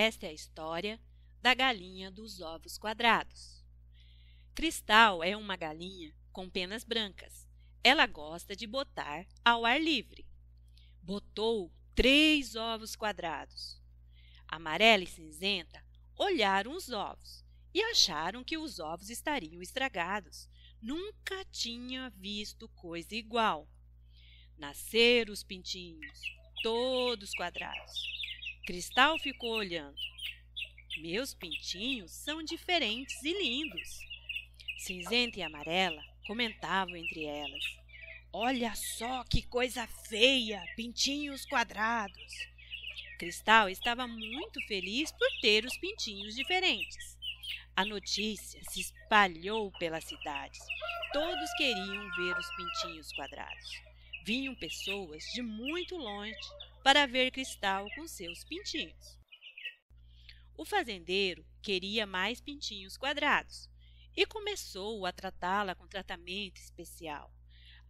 Esta é a história da galinha dos ovos quadrados. Cristal é uma galinha com penas brancas. Ela gosta de botar ao ar livre. Botou três ovos quadrados. Amarela e Cinzenta olharam os ovos e acharam que os ovos estariam estragados. Nunca tinha visto coisa igual. Nasceram os pintinhos, todos quadrados. Cristal ficou olhando. Meus pintinhos são diferentes e lindos. Cinzenta e amarela comentavam entre elas. Olha só que coisa feia! Pintinhos quadrados! Cristal estava muito feliz por ter os pintinhos diferentes. A notícia se espalhou pelas cidades. Todos queriam ver os pintinhos quadrados. Vinham pessoas de muito longe para ver Cristal com seus pintinhos. O fazendeiro queria mais pintinhos quadrados e começou a tratá-la com tratamento especial.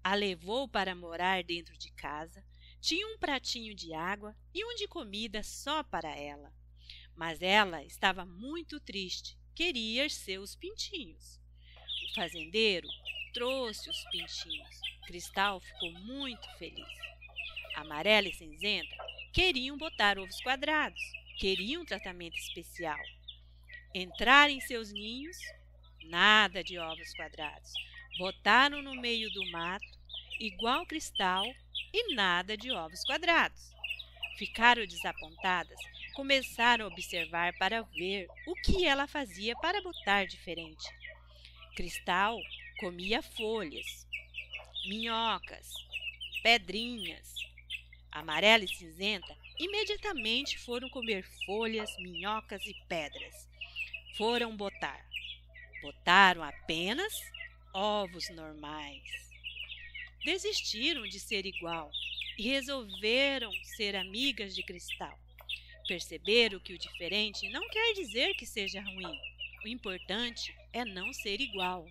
A levou para morar dentro de casa, tinha um pratinho de água e um de comida só para ela. Mas ela estava muito triste, queria seus pintinhos. O fazendeiro trouxe os pintinhos. Cristal ficou muito feliz amarela e cinzenta, queriam botar ovos quadrados, queriam um tratamento especial. Entrar em seus ninhos, nada de ovos quadrados. Botaram no meio do mato, igual cristal, e nada de ovos quadrados. Ficaram desapontadas, começaram a observar para ver o que ela fazia para botar diferente. Cristal comia folhas, minhocas, pedrinhas, amarela e cinzenta, imediatamente foram comer folhas, minhocas e pedras. Foram botar. Botaram apenas ovos normais. Desistiram de ser igual e resolveram ser amigas de cristal. Perceberam que o diferente não quer dizer que seja ruim. O importante é não ser igual.